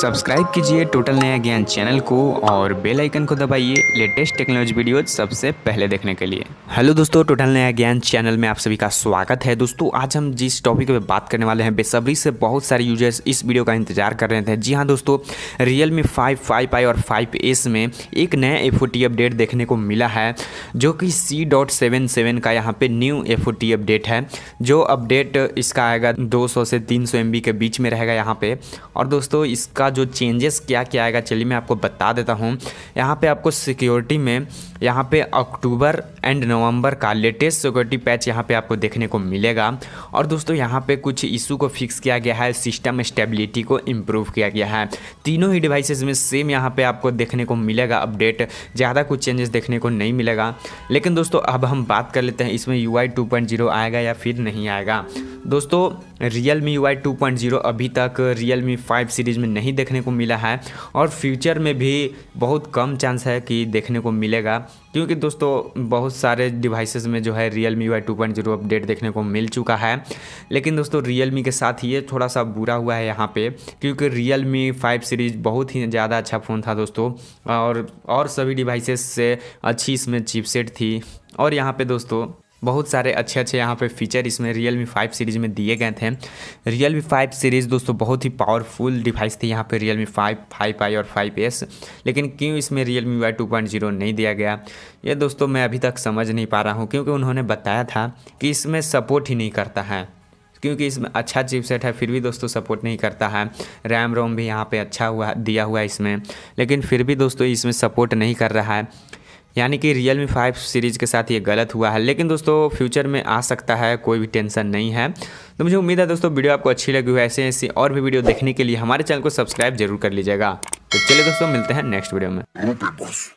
subscribe कीजिए total नया ज्ञान चैनल को और बेल आइकन को दबाइए लेटेस्ट टेक्नोलॉजी वीडियो सबसे पहले देखने के लिए हेलो दोस्तों टोटल नया ज्ञान चैनल में आप सभी का स्वागत है दोस्तों आज हम जिस टॉपिक पे बात करने वाले हैं बेसब्री से बहुत सारे यूजर्स इस वीडियो का इंतजार कर रहे थे जी हाँ दोस्तों Realme five five I और फाइव एस में एक नया एफ अपडेट देखने को मिला है जो कि सी डॉट सेवन सेवन का यहाँ पे न्यू एफ अपडेट है जो अपडेट इसका आएगा दो से तीन सौ के बीच में रहेगा यहाँ पे और दोस्तों इसका का जो चेंजेस क्या क्या आएगा चलिए मैं आपको बता देता हूँ यहाँ पे आपको सिक्योरिटी में यहाँ पे अक्टूबर एंड नवंबर का लेटेस्ट सिक्योरिटी पैच यहाँ पे आपको देखने को मिलेगा और दोस्तों यहाँ पे कुछ इशू को फिक्स किया गया है सिस्टम स्टेबिलिटी को इम्प्रूव किया गया है तीनों ही डिवाइसेज में सेम यहाँ पे आपको देखने को मिलेगा अपडेट ज़्यादा कुछ चेंजेस देखने को नहीं मिलेगा लेकिन दोस्तों अब हम बात कर लेते हैं इसमें यू आई आएगा या फिर नहीं आएगा दोस्तों रियल मी वाई टू अभी तक रियल मी फाइव सीरीज़ में नहीं देखने को मिला है और फ्यूचर में भी बहुत कम चांस है कि देखने को मिलेगा क्योंकि दोस्तों बहुत सारे डिवाइसेस में जो है Realme UI two update देखने को मिल चुका है लेकिन दोस्तों रियल मी के साथ ये थोड़ा सा बुरा हुआ है यहाँ पे क्योंकि रियल मी फाइव सीरीज़ बहुत ही ज़्यादा अच्छा फ़ोन था दोस्तों और और सभी डिवाइसेस से अच्छी इसमें चिपसेट थी और यहाँ पे दोस्तों बहुत सारे अच्छे अच्छे यहाँ पे फीचर इसमें रियल मी फाइव सीरीज़ में दिए गए थे रियल मी फाइव सीरीज़ दोस्तों बहुत ही पावरफुल डिवाइस थी यहाँ पे Realme five five I और फाइव एस लेकिन क्यों इसमें Realme UI two point zero नहीं दिया गया ये दोस्तों मैं अभी तक समझ नहीं पा रहा हूँ क्योंकि उन्होंने बताया था कि इसमें सपोर्ट ही नहीं करता है क्योंकि इसमें अच्छा चिपसेट है फिर भी दोस्तों सपोर्ट नहीं करता है रैम रोम भी यहाँ पे अच्छा हुआ दिया हुआ है इसमें लेकिन फिर भी दोस्तों इसमें सपोर्ट नहीं कर रहा है यानी कि रियल मी फाइव सीरीज़ के साथ ये गलत हुआ है लेकिन दोस्तों फ्यूचर में आ सकता है कोई भी टेंशन नहीं है तो मुझे उम्मीद है दोस्तों वीडियो आपको अच्छी लगी हुई ऐसे ऐसी और भी वीडियो देखने के लिए हमारे चैनल को सब्सक्राइब जरूर कर लीजिएगा तो चलिए दोस्तों मिलते हैं नेक्स्ट वीडियो में